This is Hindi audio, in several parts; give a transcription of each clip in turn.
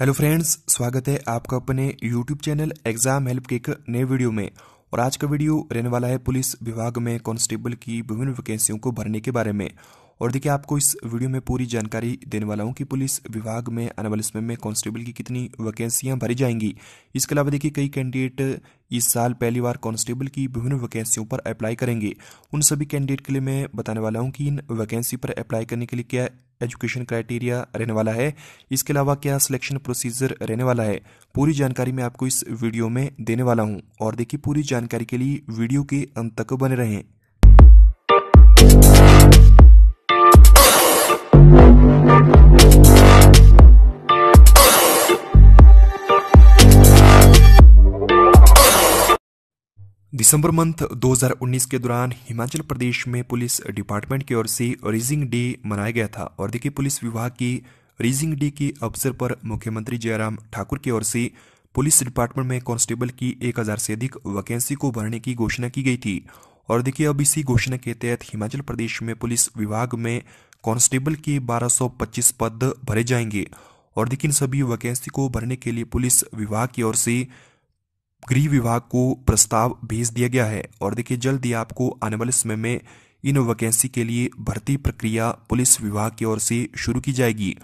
हेलो फ्रेंड्स स्वागत है आपका अपने यूट्यूब चैनल एग्जाम हेल्प के एक नए वीडियो में और आज का वीडियो रहने वाला है पुलिस विभाग में कांस्टेबल की विभिन्न वैकेंसियों को भरने के बारे में और देखिए आपको इस वीडियो में पूरी जानकारी देने वाला हूँ कि पुलिस विभाग में आने वाले समय में कांस्टेबल की कितनी वैकेंसियां भरी जाएंगी इसके अलावा देखिए कई कैंडिडेट इस साल पहली बार कांस्टेबल की विभिन्न वैकेंसियों पर अप्लाई करेंगे उन सभी कैंडिडेट के लिए मैं बताने वाला हूँ कि इन वैकेंसी पर अप्लाई करने के लिए क्या एजुकेशन क्राइटेरिया रहने वाला है इसके अलावा क्या सिलेक्शन प्रोसीजर रहने वाला है पूरी जानकारी मैं आपको इस वीडियो में देने वाला हूँ और देखिए पूरी जानकारी के लिए वीडियो के अंत तक बने रहें दिसंबर मंथ 2019 के दौरान हिमाचल प्रदेश में पुलिस डिपार्टमेंट की ओर से रीजिंग डे मनाया गया था और देखिए पुलिस विभाग की रीजिंग डे के अवसर पर मुख्यमंत्री जयराम ठाकुर की ओर से पुलिस डिपार्टमेंट में कांस्टेबल की 1000 से अधिक वैकेंसी को भरने की घोषणा की गई थी और देखिए अब इसी घोषणा के तहत हिमाचल प्रदेश में पुलिस विभाग में कांस्टेबल के 1225 पद भरे जाएंगे और देखिए इन सभी वैकेंसी को भरने के लिए पुलिस विभाग की ओर से गृह विभाग को प्रस्ताव भेज दिया गया है और देखिए जल्द ही आपको आने वाले समय में इन वैकेंसी के लिए भर्ती प्रक्रिया पुलिस विभाग की ओर से शुरू की जाएगी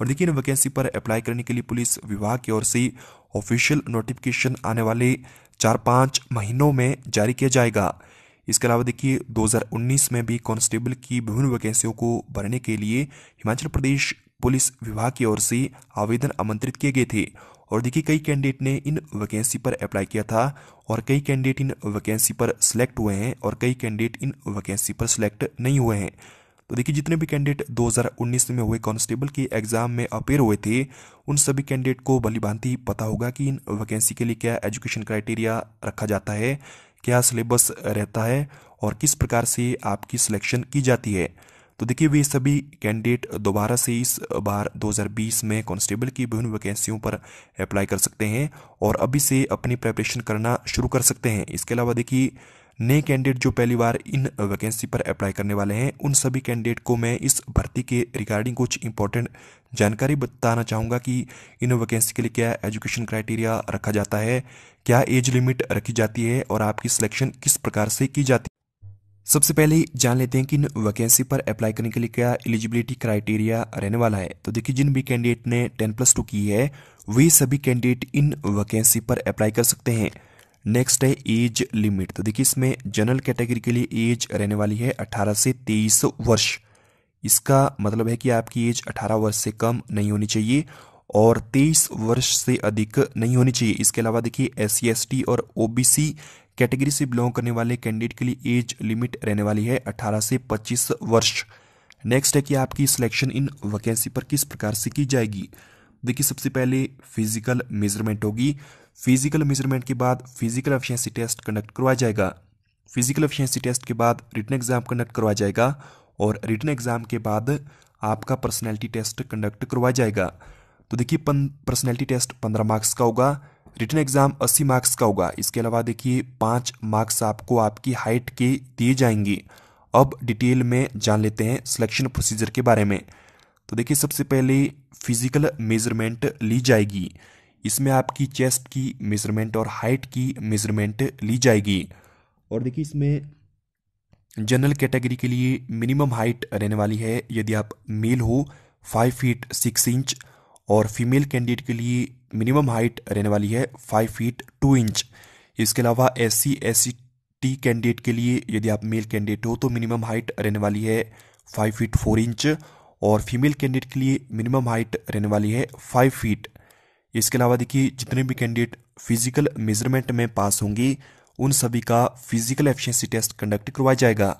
और देखिए इन वैकेंसी पर अप्लाई करने के लिए पुलिस विभाग की ओर से ऑफिशियल नोटिफिकेशन आने वाले चार पाँच महीनों में जारी किया जाएगा इसके अलावा देखिए 2019 में भी कांस्टेबल की विभिन्न वैकेंसियों को भरने के लिए हिमाचल प्रदेश पुलिस विभाग की ओर से आवेदन आमंत्रित किए गए थे और देखिए कई कैंडिडेट ने इन वैकेंसी पर अप्लाई किया था और कई कैंडिडेट इन वैकेंसी पर सिलेक्ट हुए हैं और कई कैंडिडेट इन वैकेंसी पर सिलेक्ट नहीं हुए हैं तो देखिए जितने भी कैंडिडेट 2019 में हुए कांस्टेबल के एग्जाम में अपेयर हुए थे उन सभी कैंडिडेट को भलीभांति पता होगा कि इन वैकेंसी के लिए क्या एजुकेशन क्राइटेरिया रखा जाता है क्या सिलेबस रहता है और किस प्रकार से आपकी सिलेक्शन की जाती है तो देखिए वे सभी कैंडिडेट दोबारा से इस बार 2020 में कांस्टेबल की विभिन्न वैकेंसियों पर अप्लाई कर सकते हैं और अभी से अपनी प्रेपरेशन करना शुरू कर सकते हैं इसके अलावा देखिए नए कैंडिडेट जो पहली बार इन वैकेंसी पर अप्लाई करने वाले हैं उन सभी कैंडिडेट को मैं इस भर्ती के रिगार्डिंग कुछ इंपॉर्टेंट जानकारी बताना चाहूँगा कि इन वैकेंसी के लिए क्या एजुकेशन क्राइटेरिया रखा जाता है क्या एज लिमिट रखी जाती है और आपकी सिलेक्शन किस प्रकार से की जाती है सबसे पहले जान लेते हैं कि इन वैकेंसी पर अप्लाई करने के लिए क्या एलिजिबिलिटी क्राइटेरिया रहने वाला है तो देखिए जिन भी कैंडिडेट ने टेन प्लस टू की है वे सभी कैंडिडेट इन वैकेंसी पर अप्लाई कर सकते हैं नेक्स्ट है एज लिमिट तो देखिए इसमें जनरल कैटेगरी के लिए एज रहने वाली है 18 से 23 वर्ष इसका मतलब है कि आपकी एज 18 वर्ष से कम नहीं होनी चाहिए और 23 वर्ष से अधिक नहीं होनी चाहिए इसके अलावा देखिए एस सी और ओबीसी कैटेगरी से बिलोंग करने वाले कैंडिडेट के लिए एज लिमिट रहने वाली है 18 से 25 वर्ष नेक्स्ट है कि आपकी सिलेक्शन इन वैकेंसी पर किस प्रकार से की जाएगी देखिए सबसे पहले फिजिकल मेजरमेंट होगी फिजिकल मेजरमेंट के बाद फिजिकल एफिशिएंसी टेस्ट कंडक्ट करवाया जाएगा फिजिकल एफिशिएंसी टेस्ट के बाद रिटर्न एग्जाम कंडक्ट करवाया जाएगा और रिटर्न एग्जाम के बाद आपका पर्सनैलिटी टेस्ट कंडक्ट करवाया जाएगा तो देखिए पर्सनैलिटी टेस्ट पंद्रह मार्क्स का होगा रिटर्न एग्जाम 80 मार्क्स का होगा इसके अलावा देखिए पांच मार्क्स आपको आपकी हाइट के दिए जाएंगे अब डिटेल में जान लेते हैं सिलेक्शन प्रोसीजर के बारे में तो देखिए सबसे पहले फिजिकल मेजरमेंट ली जाएगी इसमें आपकी चेस्ट की मेजरमेंट और हाइट की मेजरमेंट ली जाएगी और देखिए इसमें जनरल कैटेगरी के लिए मिनिमम हाइट रहने वाली है यदि आप मेल हो फाइव फीट सिक्स इंच और फीमेल कैंडिडेट के लिए मिनिमम हाइट रहने वाली है फाइव फीट टू इंच इसके अलावा S C S C T candidate के लिए यदि आप मेल कैंडिडेट हो तो मिनिमम हाइट रहने वाली है फाइव फीट फोर इंच और फीमेल कैंडिडेट के लिए मिनिमम हाइट रहने वाली है फाइव फीट इसके अलावा देखिए जितने भी कैंडिडेट फिजिकल मेजरमेंट में पास होंगे उन सभी का फिजिकल एफिशिएंसी टेस्ट कंडक्ट करवाया जाएगा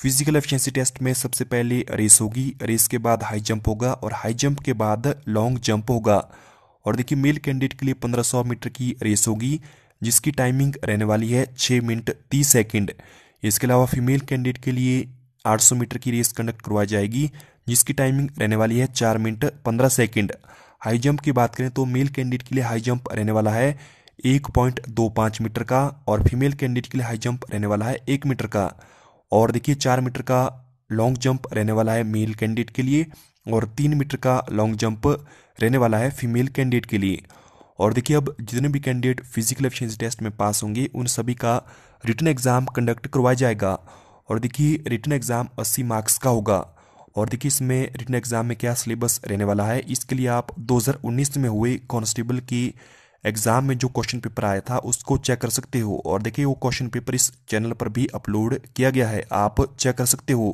फिजिकल एफिशिएंसी टेस्ट में सबसे पहले रेस होगी रेस के बाद हाई जंप होगा और हाई जंप के बाद लॉन्ग जंप होगा और देखिए मेल कैंडिडेट के लिए 1500 मीटर की रेस होगी जिसकी टाइमिंग रहने वाली है 6 मिनट 30 सेकंड इसके अलावा फीमेल कैंडिडेट के लिए 800 मीटर की रेस कंडक्ट करवाई जाएगी जिसकी टाइमिंग रहने वाली है 4 मिनट 15 सेकंड हाई जंप की बात करें तो मेल कैंडिडेट के लिए हाई जंप रहने वाला है एक पॉइंट दो पाँच मीटर का और फीमेल कैंडिडेट के लिए हाई जंप रहने वाला है एक मीटर का और देखिए चार मीटर का लॉन्ग जंप रहने वाला है मेल कैंडिडेट के लिए और तीन मीटर का लॉन्ग जंप रहने वाला है फीमेल कैंडिडेट के लिए और देखिए अब जितने भी कैंडिडेट फिजिकल एफिशिएंसी टेस्ट में पास होंगे उन सभी का रिटर्न एग्ज़ाम कंडक्ट करवाया जाएगा और देखिए रिटर्न एग्ज़ाम 80 मार्क्स का होगा और देखिए इसमें रिटर्न एग्ज़ाम में क्या सिलेबस रहने वाला है इसके लिए आप 2019 में हुए कॉन्स्टेबल की एग्जाम में जो क्वेश्चन पेपर आया था उसको चेक कर सकते हो और देखिए वो क्वेश्चन पेपर इस चैनल पर भी अपलोड किया गया है आप चेक कर सकते हो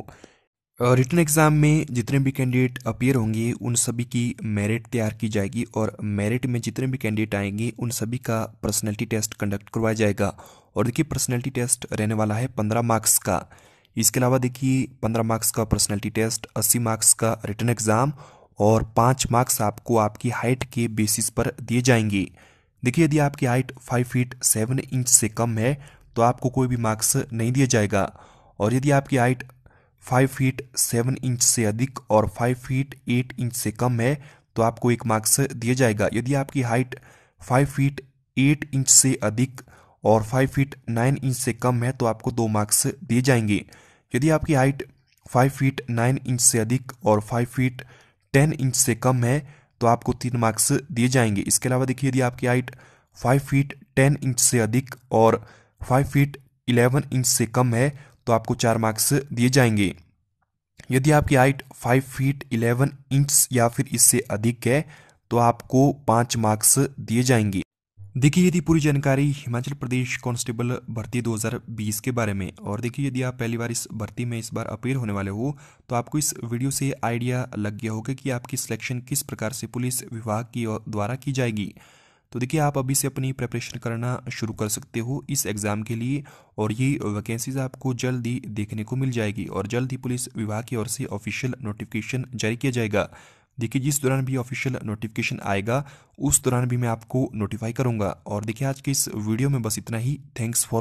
रिटर्न एग्जाम में जितने भी कैंडिडेट अपियर होंगे उन सभी की मेरिट तैयार की जाएगी और मेरिट में जितने भी कैंडिडेट आएंगे उन सभी का पर्सनैलिटी टेस्ट कंडक्ट करवाया जाएगा और देखिए पर्सनैलिटी टेस्ट रहने वाला है पंद्रह मार्क्स का इसके अलावा देखिए पंद्रह मार्क्स का पर्सनैलिटी टेस्ट अस्सी मार्क्स का रिटर्न एग्ज़ाम और पाँच मार्क्स आपको आपकी हाइट के बेसिस पर दिए जाएंगे देखिए यदि आपकी height five feet seven inch से कम है तो आपको कोई भी मार्क्स नहीं दिया जाएगा और यदि आपकी height five feet seven inch से अधिक और फाइव फीट एट इंच से कम है तो आपको एक मार्क्स दिया जाएगा यदि आपकी height five feet eight inch से अधिक और फाइव फीट नाइन इंच से कम है तो आपको दो मार्क्स दिए जाएंगे यदि आपकी height five feet nine inch से अधिक और फाइव फीट टेन इंच से कम है तो आपको तीन मार्क्स दिए जाएंगे इसके अलावा देखिए यदि आपकी height five feet ten inch से अधिक और फाइव फीट इलेवन इंच से कम है तो आपको चार मार्क्स दिए जाएंगे यदि आपकी height five feet eleven inch या फिर इससे अधिक है तो आपको पाँच मार्क्स दिए जाएंगे देखिए यदि पूरी जानकारी हिमाचल प्रदेश कांस्टेबल भर्ती 2020 के बारे में और देखिए यदि आप पहली बार इस भर्ती में इस बार अपेयर होने वाले हो तो आपको इस वीडियो से आइडिया लग गया होगा कि आपकी सिलेक्शन किस प्रकार से पुलिस विभाग की द्वारा की जाएगी तो देखिए आप अभी से अपनी प्रेपरेशन करना शुरू कर सकते हो इस एग्ज़ाम के लिए और ये वैकेंसीज आपको जल्द ही देखने को मिल जाएगी और जल्द ही पुलिस विभाग की ओर से ऑफिशियल नोटिफिकेशन जारी किया जाएगा देखिए जिस दौरान भी ऑफिशियल नोटिफिकेशन आएगा उस दौरान भी मैं आपको नोटिफाई करूंगा और देखिए आज के इस वीडियो में बस इतना ही थैंक्स फॉर